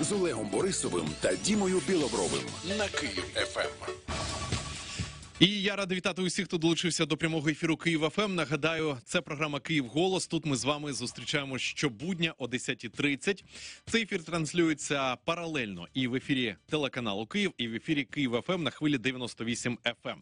з Олегом Борисовим та Дімою Білобровим на Київ ФМ. Ем. І я радий вітати усіх, хто долучився до прямого ефіру Київ ФМ. Ем. Нагадаю, це програма Київ Голос. Тут ми з вами зустрічаємо щобудня о 10.30. Цей ефір транслюється паралельно і в ефірі телеканалу Київ, і в ефірі Київ ФМ ем» на хвилі 98 ФМ.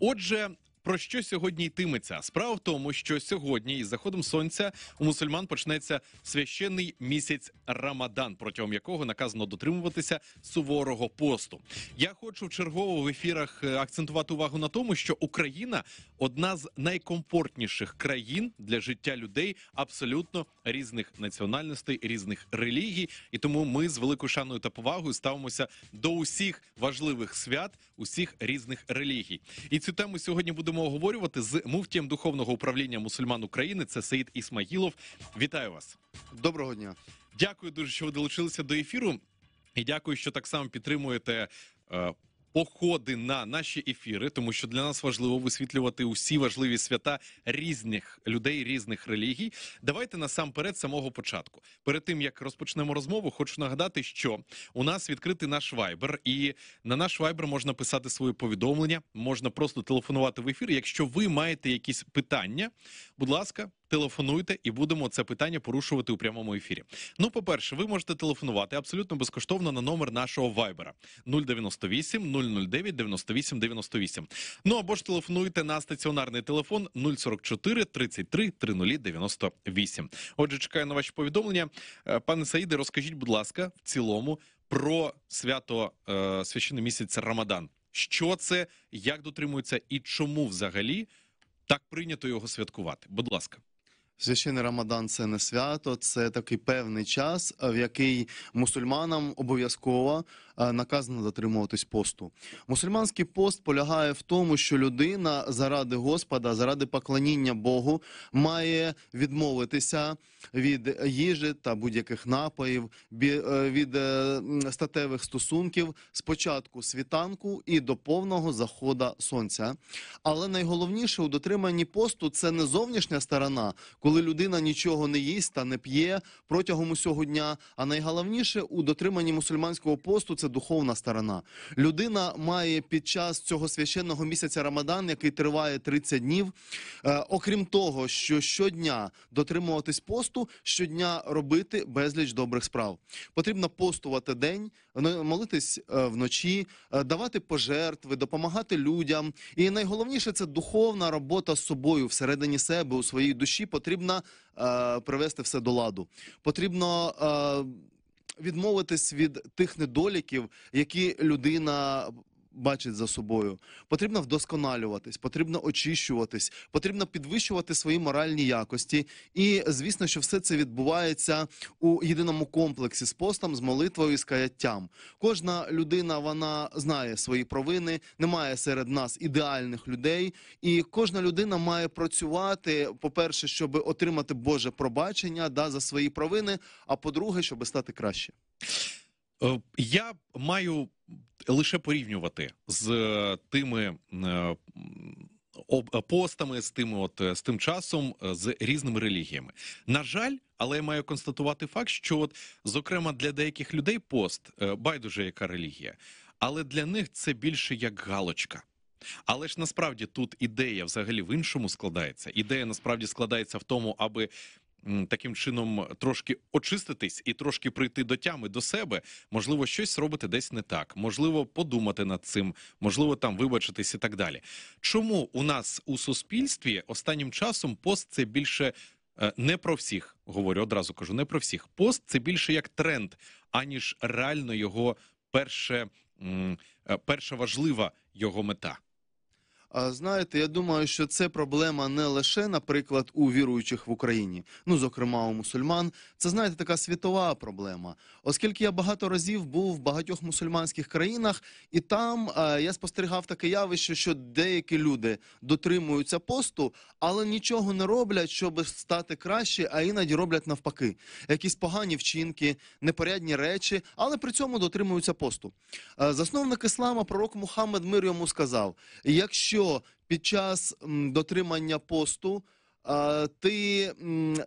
Отже, про що сьогодні йтиметься? Справа в тому, що сьогодні, із заходом сонця, у мусульман почнеться священний місяць Рамадан, протягом якого наказано дотримуватися суворого посту. Я хочу в чергово в ефірах е, акцентувати увагу на тому, що Україна одна з найкомфортніших країн для життя людей абсолютно різних національностей, різних релігій, і тому ми з великою шаною та повагою ставимося до усіх важливих свят, усіх різних релігій. І цю тему сьогодні буде будемо обговорювати з муфтієм духовного управління мусульман України. Це Саїд Ісмагілов. Вітаю вас. Доброго дня. Дякую дуже, що ви долучилися до ефіру, і дякую, що так само підтримуєте. Е, походи на наші ефіри, тому що для нас важливо висвітлювати усі важливі свята різних людей, різних релігій. Давайте насамперед самого початку. Перед тим як розпочнемо розмову, хочу нагадати, що у нас відкритий наш вайбер, і на наш вайбер можна писати свої повідомлення, можна просто телефонувати в ефір. Якщо ви маєте якісь питання, будь ласка телефонуйте і будемо це питання порушувати у прямому ефірі. Ну, по перше, ви можете телефонувати абсолютно безкоштовно на номер нашого вайбера 098 009 98 98. Ну або ж телефонуйте на стаціонарний телефон 044 33 30 98. Отже, чекаю на ваші повідомлення. Е, пане Саїде, розкажіть, будь ласка, в цілому про свято е, священний місяць Рамадан. Що це, як дотримується і чому взагалі так прийнято його святкувати? Будь ласка. Священний Рамадан це не свято, це такий певний час, е, в який мусульманам обов'язково е, наказано дотримуватись посту. Мусульманський пост полягає в тому, що людина заради Господа, заради поклоніння Богу, має відмовитися від їжі та будь-яких напоїв, е, від статевих стосунків спочатку світанку і до повного заходу сонця. Але найголовніше у дотриманні посту це не зовнішня сторона. коли коли людина нічого не їсть та не п'є протягом усього дня. А найголовніше у дотриманні мусульманського посту це духовна сторона. Людина має під час цього священного місяця Рамадан, який триває 30 днів. Е, окрім того, що щодня дотримуватись посту, щодня робити безліч добрих справ. Потрібно постувати день, е, молитись е, вночі, давати пожертви, допомагати людям. І найголовніше це духовна робота з собою всередині себе у своїй душі. потрібно потрібно е, привести все до ладу. Потрібно е, відмовитись від тих недоліків, які людина бачить за собою. Потрібно вдосконалюватись, потрібно очищуватись, потрібно підвищувати свої моральні якості. І звісно, що все це відбувається у єдиному комплексі з постом, з молитвою і з каяттям. Кожна людина вона знає свої провини, немає серед нас ідеальних людей, і кожна людина має працювати по перше, щоб отримати Боже пробачення да за свої провини. А по-друге, щоб стати краще. Е, я маю лише порівнювати з е, тими е, постами, з тим, от з тим часом, з різними релігіями. На жаль, але я маю констатувати факт, що, от, зокрема, для деяких людей пост байдуже яка релігія, але для них це більше як галочка. Але ж насправді тут ідея взагалі в іншому складається. Ідея насправді складається в тому, аби таким чином трошки очиститись і трошки прийти до тями до себе, можливо, щось робити десь не так, можливо, подумати над цим, можливо, там вибачитись і так далі. Чому у нас у суспільстві останнім часом пост це більше е, не про всіх? Говорю одразу кажу, не про всіх. Пост це більше як тренд, аніж реально його перше, е, перша важлива його мета знаєте, я думаю, що це проблема не лише, наприклад, у віруючих в Україні, ну зокрема у мусульман. Це знаєте, така світова проблема, оскільки я багато разів був в багатьох мусульманських країнах, і там е, я спостерігав таке явище, що деякі люди дотримуються посту, але нічого не роблять, щоб стати краще, а іноді роблять навпаки, якісь погані вчинки, непорядні речі, але при цьому дотримуються посту. Е, засновник іслама, пророк Мухаммед мир йому сказав: якщо якщо під час дотримання посту ти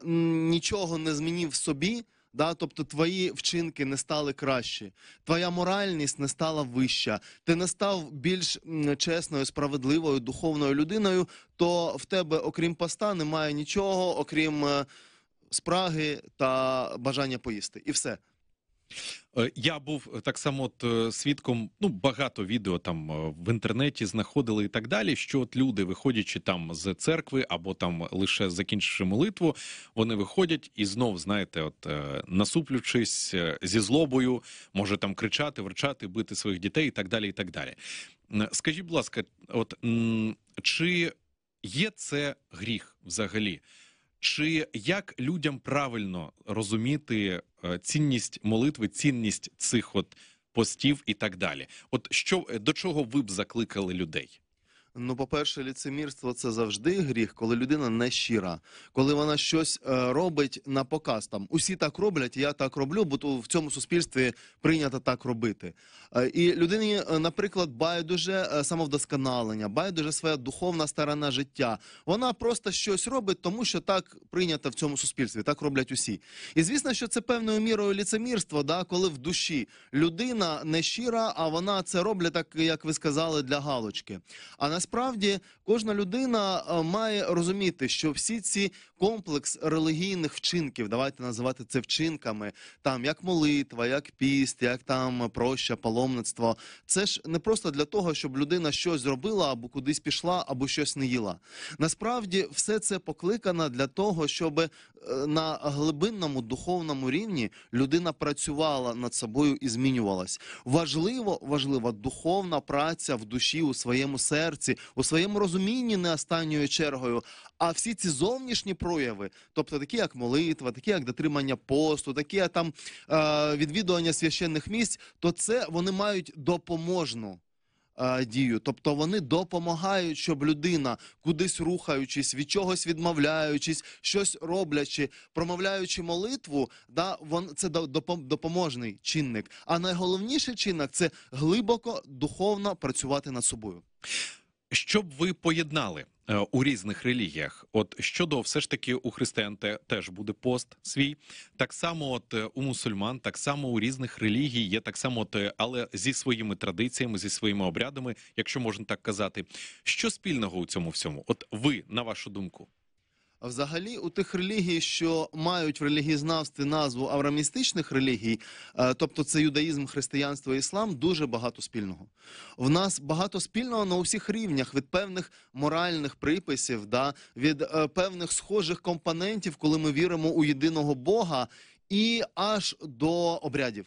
нічого не змінив в собі, Да, тобто твої вчинки не стали кращі, твоя моральність не стала вища, ти не став більш чесною, справедливою, духовною людиною, то в тебе, окрім поста, немає нічого, окрім е, спраги та бажання поїсти, і все. Е, я був е, так само от е, свідком. Ну багато відео там в інтернеті знаходили і так далі. Що от люди, виходячи там з церкви або там лише закінчивши молитву, вони виходять і знов, знаєте, от насуплючись зі злобою, може там кричати, верчати, бити своїх дітей і так далі. І так далі. Скажіть, будь ласка, от чи є це гріх взагалі? чи як людям правильно розуміти е, цінність молитви, цінність цих от постів і так далі? От що е, до чого ви б закликали людей? Ну, по-перше, ліцемірство це завжди гріх, коли людина не щира, коли вона щось е, робить на показ. Там усі так роблять, я так роблю, бо то в цьому суспільстві прийнято так робити. Е, і людині, е, наприклад, байдуже е, самовдосконалення, байдуже своя духовна сторона життя. Вона просто щось робить, тому що так прийнято в цьому суспільстві, так роблять усі. І звісно, що це певною мірою ліцемірство, да, коли в душі людина не щира, а вона це робить так, як ви сказали, для галочки. А на насправді кожна людина е, має розуміти, що всі ці комплекс релігійних вчинків, давайте називати це вчинками, там як молитва, як піст, як там проща, паломництво, це ж не просто для того, щоб людина щось зробила або кудись пішла, або щось не їла. Насправді, все це покликано для того, щоб е, на глибинному духовному рівні людина працювала над собою і змінювалась. Важливо, важлива духовна праця в душі у своєму серці, у своєму розумінні не останньою чергою. А всі ці зовнішні прояви, тобто такі, як молитва, такі як дотримання посту, такі як там е, відвідування священних місць, то це вони мають допоможну. Е, дію, тобто вони допомагають, щоб людина, кудись рухаючись, від чогось відмовляючись, щось роблячи, промовляючи молитву, да вон це допоможний чинник. А найголовніший чинник це глибоко духовно працювати над собою. Що б ви поєднали е, у різних релігіях? От щодо, все ж таки, у християн теж буде пост свій, так само, от е, у мусульман, так само у різних релігій є так само, от, е, але зі своїми традиціями, зі своїми обрядами, якщо можна так казати, що спільного у цьому всьому? От ви на вашу думку? Взагалі, у тих релігій, що мають в релігізнавстві назву аврамістичних релігій, е, тобто це юдаїзм, християнство і іслам, дуже багато спільного. В нас багато спільного на усіх рівнях від певних моральних приписів, да, від е, певних схожих компонентів, коли ми віримо у єдиного Бога, і аж до обрядів.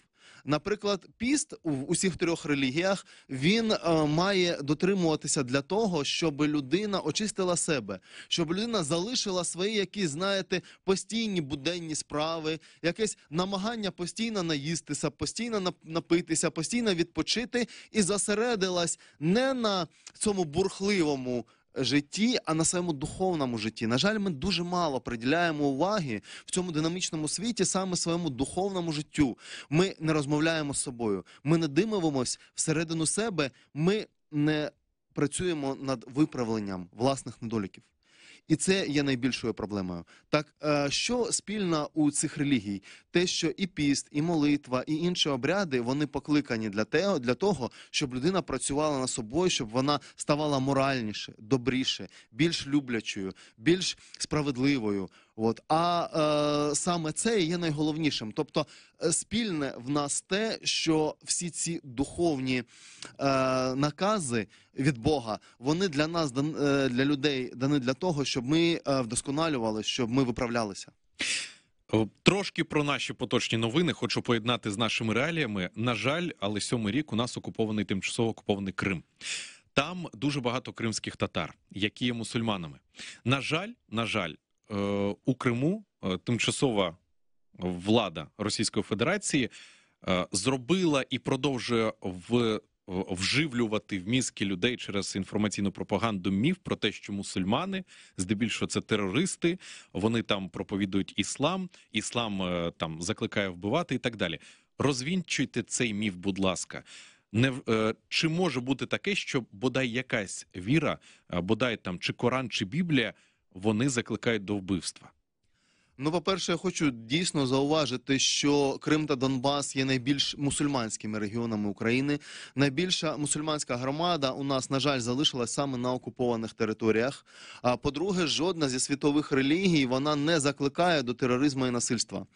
Наприклад, піст у усіх трьох релігіях він е, має дотримуватися для того, щоб людина очистила себе, щоб людина залишила свої, які знаєте, постійні буденні справи, якесь намагання постійно наїстися, постійно напитися, постійно відпочити і зосередилась не на цьому бурхливому житті, а на своєму духовному житті. На жаль, ми дуже мало приділяємо уваги в цьому динамічному світі саме своєму духовному життю. Ми не розмовляємо з собою, ми не димимось всередину себе, ми не працюємо над виправленням власних недоліків. І це є найбільшою проблемою. Так е, що спільно у цих релігій? Те, що і піст, і молитва, і інші обряди вони покликані для те, для того, щоб людина працювала над собою, щоб вона ставала моральніше, добріше, більш люблячою, більш справедливою. От а е, саме це є найголовнішим. Тобто е, спільне в нас те, що всі ці духовні е, накази від Бога вони для нас е, для людей дані для того, щоб ми е, вдосконалювали, щоб ми виправлялися. Трошки про наші поточні новини хочу поєднати з нашими реаліями. На жаль, але сьомий рік у нас окупований тимчасово окупований Крим. Там дуже багато кримських татар, які є мусульманами. На жаль, на жаль, Е, у Криму е, тимчасова влада Російської Федерації е, зробила і продовжує в. Вживлювати в мізки людей через інформаційну пропаганду міф про те, що мусульмани здебільшого це терористи, вони там проповідують іслам, іслам там закликає вбивати і так далі. Розвінчуйте цей міф, будь ласка, не чи може бути таке, що бодай якась віра, бодай там чи Коран, чи Біблія вони закликають до вбивства? Ну, по перше, я хочу дійсно зауважити, що Крим та Донбас є найбільш мусульманськими регіонами України. Найбільша мусульманська громада у нас, на жаль, залишилась саме на окупованих територіях. А по-друге, жодна зі світових релігій вона не закликає до тероризму і насильства.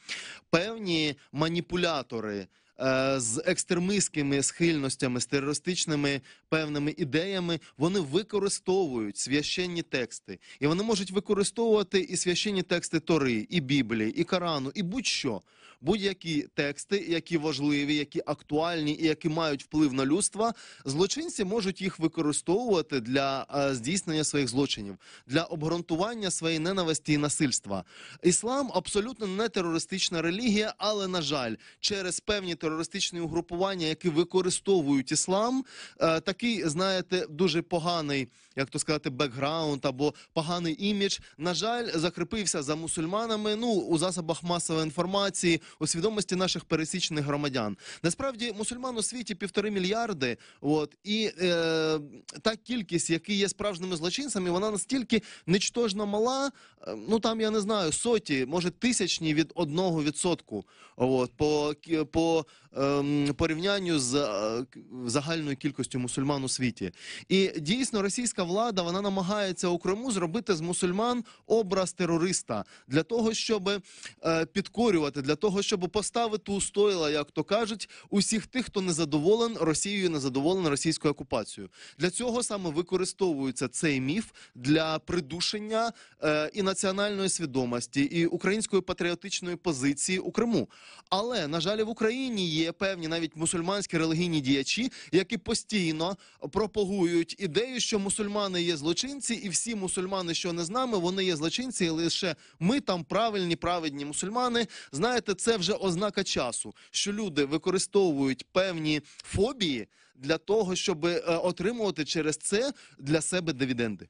Певні маніпулятори. Е, з екстремистськими схильностями, з терористичними певними ідеями, вони використовують священні тексти, і вони можуть використовувати і священні тексти Тори, і Біблії, і Корану, і будь-що будь-які тексти, які важливі, які актуальні і які мають вплив на людство, злочинці можуть їх використовувати для е, здійснення своїх злочинів, для обґрунтування своєї ненависті і насильства. Іслам абсолютно не терористична релігія, але на жаль, через певні терористичні угрупування, які використовують іслам, е, такий знаєте дуже поганий як то сказати, бекграунд або поганий імідж, на жаль, закріпився за мусульманами. Ну у засобах масової інформації, у свідомості наших пересічних громадян. Насправді, мусульман у світі півтори мільярди. От і е, та кількість, які є справжніми злочинцями, вона настільки нічтожно мала. Е, ну там я не знаю соті, може тисячні від одного відсотку. От по по е, порівнянню з е, загальною кількістю мусульман у світі, і дійсно російська російська влада вона намагається у Криму зробити з мусульман образ терориста для того, щоб е, підкорювати, для того, щоб поставити у стойла, як то кажуть, усіх тих, хто не задоволен Росією, не незадоволен російською окупацією. Для цього саме використовується цей міф для придушення е, і національної свідомості і української патріотичної позиції у Криму. Але на жаль, в Україні є певні навіть мусульманські релігійні діячі, які постійно пропагують ідею, що мусульман мусульмани є злочинці, і всі мусульмани, що не з нами, вони є злочинці. і Лише ми там правильні, праведні мусульмани. Знаєте, це вже ознака часу, що люди використовують певні фобії для того, щоб е, отримувати через це для себе дивіденди.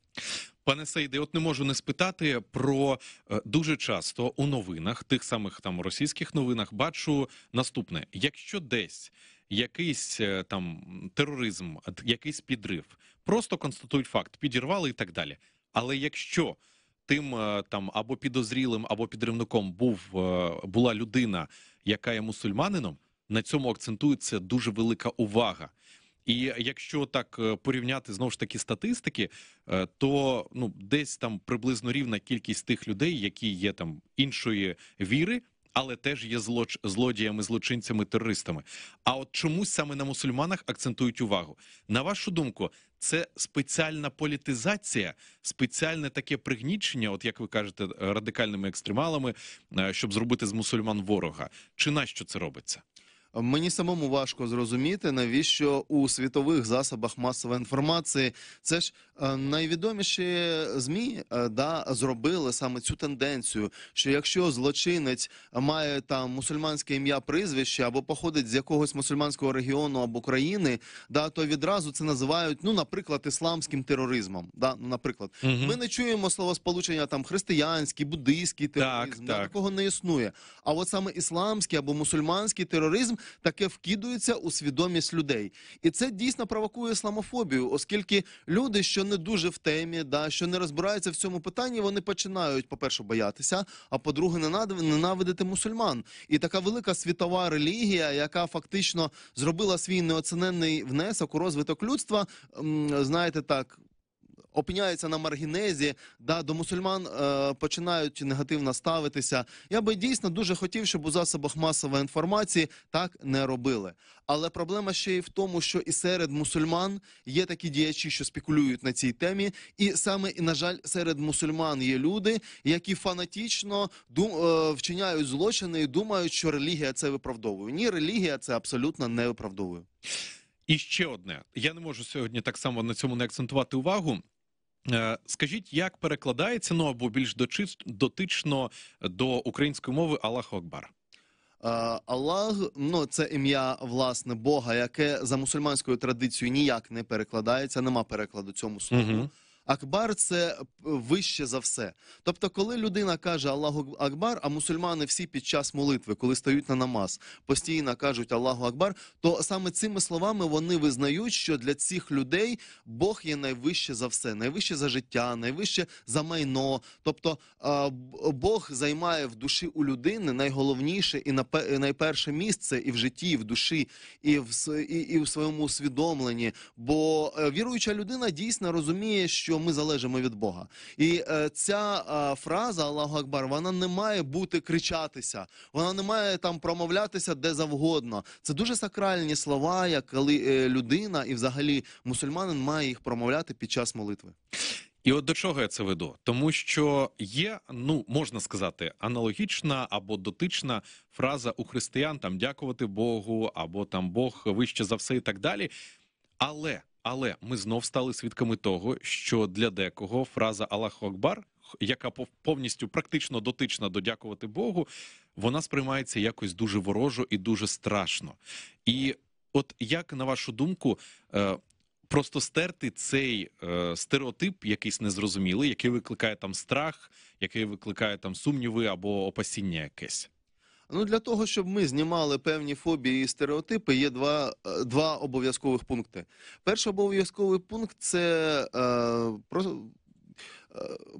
Пане Сейде, от не можу не спитати про е, дуже часто у новинах, тих самих там російських новинах, бачу наступне: якщо десь якийсь е, там тероризм, якийсь підрив просто констатують факт, підірвали і так далі. Але якщо тим е, там або підозрілим, або підривником був е, була людина, яка є мусульманином, на цьому акцентується дуже велика увага. І якщо так е, порівняти знову ж таки статистики, то ну десь там приблизно рівна кількість тих людей, які є там іншої віри, але теж є злоч... злодіями, злочинцями, терористами. А от чомусь саме на мусульманах акцентують увагу. На вашу думку, це спеціальна політизація, спеціальне таке пригнічення, от як ви кажете, радикальними екстремалами, е, щоб зробити з мусульман ворога. Чи нащо це робиться? мені самому важко зрозуміти, навіщо у світових засобах масової інформації це ж е, найвідоміші змі е, да зробили саме цю тенденцію, що якщо злочинець має там мусульманське ім'я прізвище або походить з якогось мусульманського регіону або країни, да то відразу це називають ну, наприклад, ісламським тероризмом. Да, ну, наприклад, угу. ми не чуємо словосполучення там християнський, буддийський тероризм так, да, так. такого не існує. А от саме ісламський або мусульманський тероризм таке вкидується у свідомість людей, і це дійсно провокує ісламофобію, оскільки люди, що не дуже в темі, да що не розбираються в цьому питанні, вони починають, по перше, боятися, а по-друге, ненавидити мусульман. І така велика світова релігія, яка фактично зробила свій неоцененний внесок у розвиток людства, знаєте так опиняються на маргінезі, да до мусульман е, починають негативно ставитися. Я би дійсно дуже хотів, щоб у засобах масової інформації так не робили. Але проблема ще й в тому, що і серед мусульман є такі діячі, що спекулюють на цій темі, і саме і на жаль, серед мусульман є люди, які фанатічно дум, е, вчиняють злочини і думають, що релігія це виправдовує. Ні, релігія це абсолютно не виправдовує. І ще одне, я не можу сьогодні так само на цьому не акцентувати увагу. Е, скажіть, як перекладається ну або більш дотично е, до української мови Аллах Акбар? Е, Аллах, ну це ім'я власне Бога, яке за мусульманською традицією ніяк не перекладається, нема перекладу цьому слову. Угу. Акбар це е, вище за все. Тобто, коли людина каже Аллаху Акбар, а мусульмани всі під час молитви, коли стають на намаз, постійно кажуть Аллаху Акбар, то саме цими словами вони визнають, що для цих людей Бог є найвище за все, найвище за життя, найвище за майно. Тобто Бог займає в душі у людини найголовніше і найперше місце і в житті, і в душі, і в і, і в своєму усвідомленні. Бо е, віруюча людина дійсно розуміє, що що ми залежимо від Бога. І е, ця е, фраза Аллаху Акбар, вона не має бути кричатися, вона не має там промовлятися де завгодно. Це дуже сакральні слова, як коли е, людина і взагалі мусульманин має їх промовляти під час молитви. І от до чого я це веду? Тому що є, ну можна сказати, аналогічна або дотична фраза у християн там дякувати Богу, або там Бог вище за все і так далі. Але але ми знов стали свідками того, що для декого фраза Аллах Акбар, яка повністю практично дотична до дякувати Богу, вона сприймається якось дуже ворожо і дуже страшно. І от як на вашу думку, е, просто стерти цей е, стереотип, якийсь незрозумілий, який викликає там страх, який викликає там сумніви або опасіння якесь. Ну для того, щоб ми знімали певні фобії і стереотипи, є два е, два обов'язкових пункти. Перший обов'язковий пункт це е, про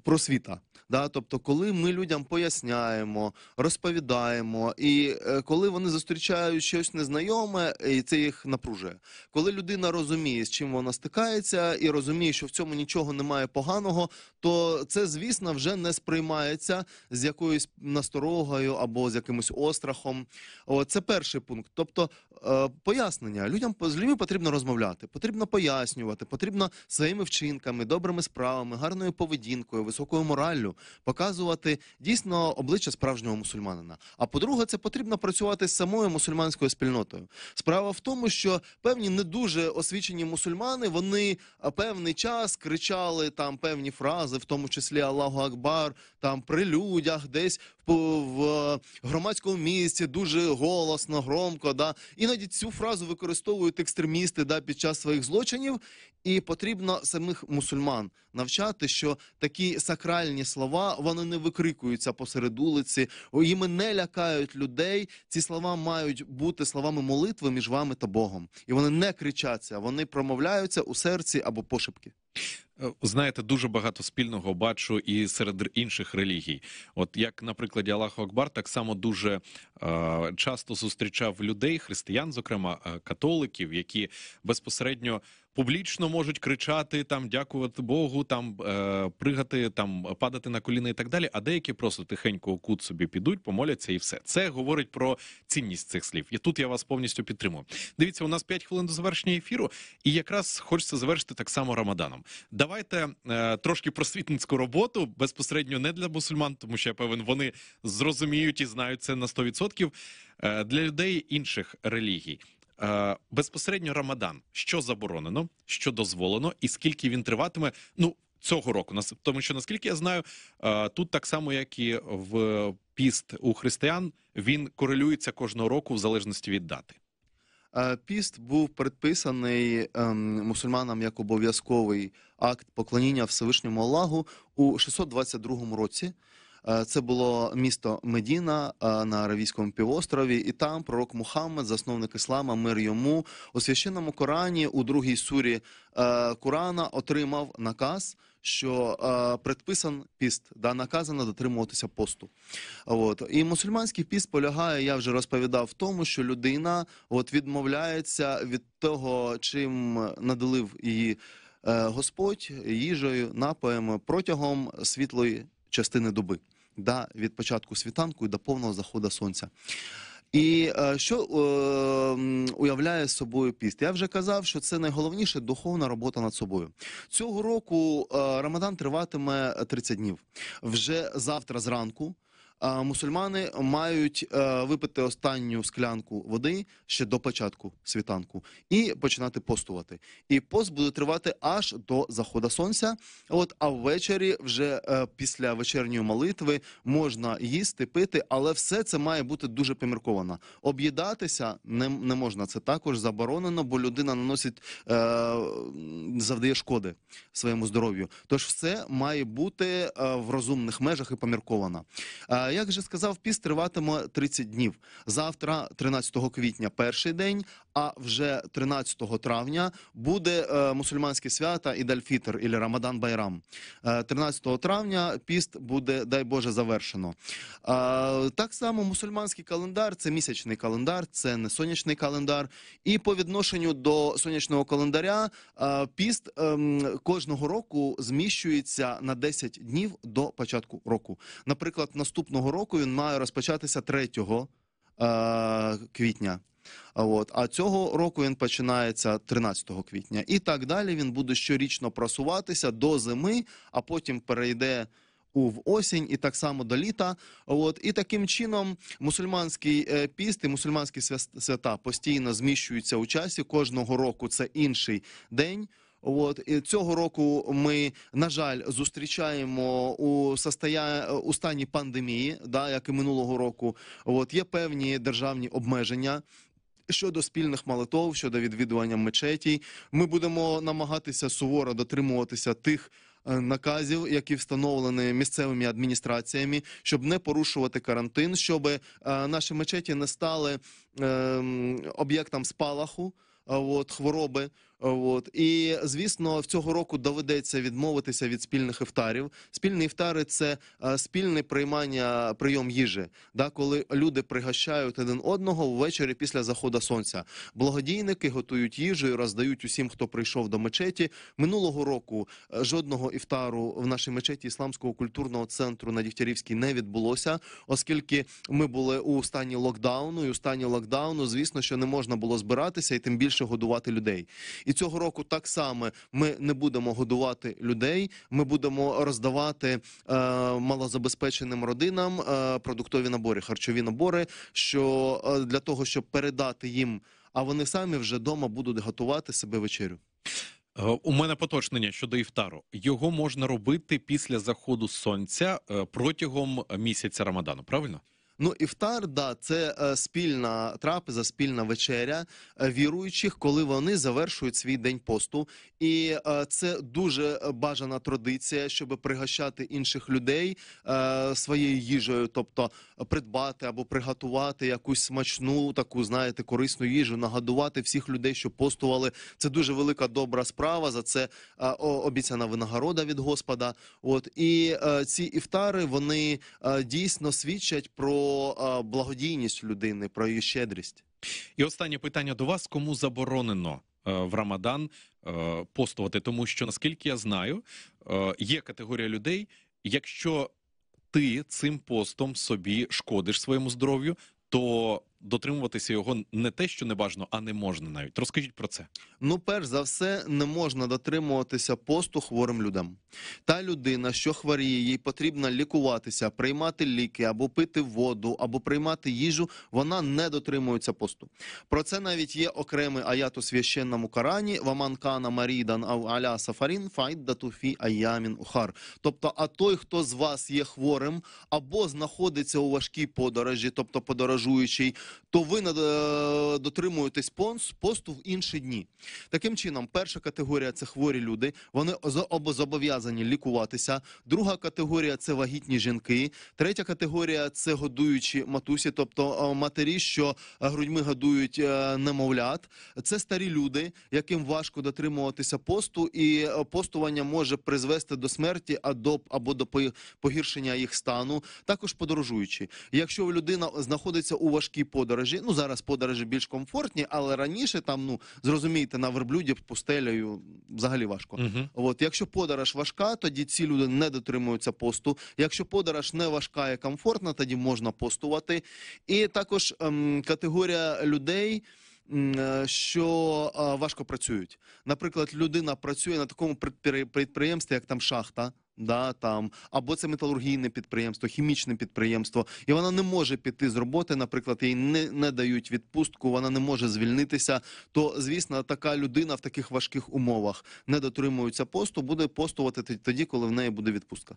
просвіта. Да? Тобто, коли ми людям поясняємо, розповідаємо, і е, коли вони зустрічають щось незнайоме, і це їх напружує. Коли людина розуміє, з чим вона стикається, і розуміє, що в цьому нічого немає поганого, то це, звісно, вже не сприймається з якоюсь насторогою або з якимось острахом. О, це перший пункт. Тобто е, пояснення людям з людьми потрібно розмовляти, потрібно пояснювати, потрібно своїми вчинками, добрими справами, гарною поведінкою поведінкою, високою мораллю, показувати дійсно обличчя справжнього мусульманина. А по-друге, це потрібно працювати з самою мусульманською спільнотою. Справа в тому, що певні не дуже освічені мусульмани вони певний час кричали там певні фрази, в тому числі Аллаху Акбар, там при людях, десь в е, громадському місці дуже голосно, громко. Да іноді цю фразу використовують екстремісти да під час своїх злочинів, і потрібно самих мусульман навчати, що такі сакральні слова вони не викрикуються посеред улиці, їми не лякають людей. Ці слова мають бути словами молитви між вами та Богом, і вони не кричаться, вони промовляються у серці або пошепки. Е, знаєте, дуже багато спільного бачу і серед інших релігій. От як на прикладі Аллаху Акбар, так само дуже е, часто зустрічав людей, християн, зокрема е, католиків, які безпосередньо публічно можуть кричати там, дякувати Богу, там е, пригати, там падати на коліни і так далі. А деякі просто тихенько кут собі підуть, помоляться і все. Це говорить про цінність цих слів. І тут я вас повністю підтримую. Дивіться, у нас 5 хвилин до завершення ефіру, і якраз хочеться завершити так само Рамаданом. Давайте е, трошки просвітницьку роботу безпосередньо не для мусульман, тому що я певен, вони зрозуміють і знають це на 100%. Е, для людей інших релігій. Е, безпосередньо Рамадан, що заборонено, що дозволено, і скільки він триватиме. Ну цього року Нас тому, що наскільки я знаю, е, тут так само як і в піст у християн, він корелюється кожного року в залежності від дати. Е, піст був предписаний ем, мусульманам як обов'язковий акт поклоніння Всевишньому Аллаху у 622 році. Е, це було місто Медіна е, на Аравійському півострові, і там пророк Мухаммед, засновник іслама, мир йому у священному Корані у другій сурі е, Корана отримав наказ. Що е, предписан піст, да наказано дотримуватися посту. От і мусульманський піст полягає, я вже розповідав в тому, що людина от відмовляється від того, чим надалив її е, Господь їжею, напоєм протягом світлої частини доби да, від початку світанку і до повного заходу сонця. І е, що е, уявляє собою піст? Я вже казав, що це найголовніше духовна робота над собою. Цього року е, Рамадан триватиме 30 днів. Вже завтра зранку мусульмани мають е, випити останню склянку води ще до початку світанку і починати постувати. І пост буде тривати аж до заходу сонця. От а ввечері, вже е, після вечерньої молитви, можна їсти, пити, але все це має бути дуже помірковано. Об'їдатися не, не можна. Це також заборонено, бо людина наносить е, завдає шкоди своєму здоров'ю. Тож все має бути е, в розумних межах і помірковано як вже сказав, піст триватиме 30 днів. Завтра, 13 квітня, перший день. А вже 13 травня буде е, мусульманське свято Ідальфітр і Рамадан Байрам. 13 е, травня піст буде, дай Боже, завершено. Е, так само мусульманський календар це місячний календар, це не сонячний календар. І по відношенню до сонячного календаря е, піст ем, кожного року зміщується на 10 днів до початку року. Наприклад, наступного року він має розпочатися 3 квітня от а цього року він починається 13 квітня, і так далі він буде щорічно просуватися до зими, а потім перейде. У в осінь і так само до літа, от і таким чином мусульманський піст і мусульманські е, свята постійно зміщуються у часі. Кожного року це інший день. От і цього року ми на жаль зустрічаємо у состоя... у стані пандемії, да як і минулого року. От є певні державні обмеження Щодо спільних молитов, щодо відвідування мечетій, ми будемо намагатися суворо дотримуватися тих е, наказів, які встановлені місцевими адміністраціями, щоб не порушувати карантин, щоб е, наші мечеті не стали ем, об'єктом спалаху е, от, хвороби. От і звісно, в цього року доведеться відмовитися від спільних іфтарів. Спільні іфтари – це е, спільне приймання прийом їжі, да коли люди пригощають один одного ввечері після заходу сонця. Благодійники готують їжу, і роздають усім, хто прийшов до мечеті. Минулого року е, жодного іфтару в нашій мечеті ісламського культурного центру на Дігтярівській не відбулося, оскільки ми були у стані локдауну, і у стані локдауну, звісно, що не можна було збиратися і тим більше годувати людей. І і цього року так само ми не будемо годувати людей. Ми будемо роздавати е, малозабезпеченим родинам е, продуктові набори, харчові набори. Що е, для того, щоб передати їм, а вони самі вже вдома будуть готувати себе вечерю. Е, у мене поточнення щодо іфтару. Його можна робити після заходу сонця е, протягом місяця Рамадану. Правильно? Ну іфтар, да, це е, спільна трапеза, спільна вечеря е, віруючих, коли вони завершують свій день посту, і е, це дуже бажана традиція, щоб пригощати інших людей своєю їжею, тобто придбати або приготувати якусь смачну таку, знаєте, корисну їжу, нагадувати всіх людей, що постували. Це дуже велика добра справа. За це обіцяна винагорода від господа. От і ці іфтари вони дійсно свідчать про. Е, благодійність людини, про її щедрість. І останнє питання до вас: кому заборонено е, в Рамадан е, постувати? Тому що наскільки я знаю, є категорія людей, якщо ти цим постом собі шкодиш своєму здоров'ю, то дотримуватися його не те, що не бажано, а не можна навіть. Розкажіть про це. Ну, перш за все, не можна дотримуватися посту хворим людям. Та людина, що хворіє, їй потрібно лікуватися, приймати ліки або пити воду, або приймати їжу. Вона не дотримується посту. Про це навіть є окремий аят у священному Корані Ваманкана Марідан ав Аля Сафарін Файт Датуфі Аямін Ухар. Тобто, а той, хто з вас є хворим або знаходиться у важкій подорожі, тобто подорожуючий то ви е, дотримуєтесь посту в інші дні. Таким чином, перша категорія це хворі люди. Вони зобов'язані лікуватися. Друга категорія це вагітні жінки. Третя категорія це годуючі матусі, тобто е, матері, що е, грудьми годують немовлят. Це старі люди, яким важко дотримуватися посту, і постування може призвести до смерті або до погіршення їх стану. Також подорожуючі, якщо людина знаходиться у важкій посту, подорожі. Ну зараз подорожі більш комфортні, але раніше там, ну зрозумієте, на верблюді пустелею взагалі важко. Угу. От якщо подорож важка, тоді ці люди не дотримуються посту. Якщо подорож не важка і комфортна, тоді можна постувати. І також ем, категорія людей. Е, що е, важко працюють, наприклад, людина працює на такому підприємстві, як там шахта да, там, або це металургійне підприємство, хімічне підприємство, і вона не може піти з роботи, наприклад, їй не, не дають відпустку, вона не може звільнитися. То, звісно, така людина в таких важких умовах не дотримується посту, буде постувати тоді, коли в неї буде відпустка.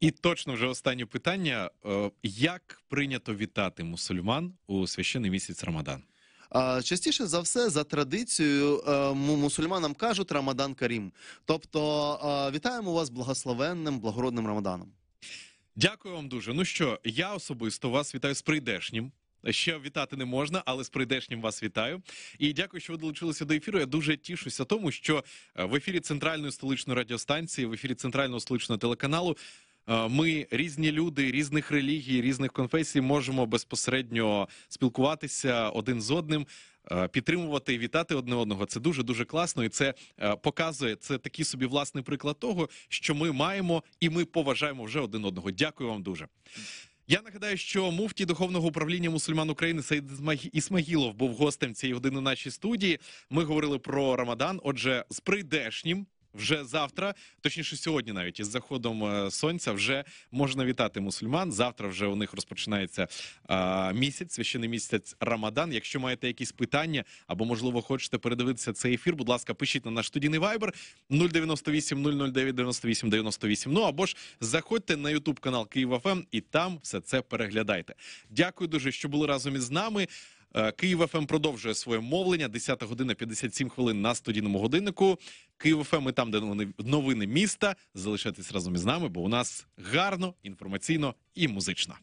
І точно вже останнє питання: е, як прийнято вітати мусульман у священний місяць Рамадан? Частіше за все, за традицією, е, мусульманам кажуть Рамадан Карім. Тобто, вітаємо вас благословенним, благородним Рамаданом. Дякую вам дуже. Ну що, я особисто вас вітаю з прийдешнім. Ще вітати не можна, але з прийдешнім вас вітаю. І дякую, що ви долучилися до ефіру. Я дуже тішуся тому, що е, в ефірі центральної столичної радіостанції, в ефірі центрального столичного телеканалу. Е, ми різні люди різних релігій, різних конфесій, можемо безпосередньо спілкуватися один з одним. Е, підтримувати і вітати одне одного це дуже дуже класно, і це е, показує це такий собі власний приклад того, що ми маємо і ми поважаємо вже один одного. Дякую вам дуже. Я нагадаю, що муфті духовного управління мусульман України Саїд Ісмагілов був гостем цієї години. в Нашій студії ми говорили про Рамадан. Отже, з прийдешнім вже завтра, точніше, сьогодні, навіть із заходом е, сонця, вже можна вітати мусульман. Завтра вже у них розпочинається а, місяць, священий місяць Рамадан. Якщо маєте якісь питання або, можливо, хочете передивитися цей ефір, будь ласка, пишіть на наш студійний вайбер 098 009 98 98. Ну або ж заходьте на ютуб канал Київ.ФМ ем і там все це переглядайте. Дякую дуже, що були разом із нами. Е, Київ ФМ ем продовжує своє мовлення. 10 година 57 хвилин на студійному годиннику. Київ ФМ ем і там, де новини міста. Залишайтесь разом із нами, бо у нас гарно, інформаційно і музично.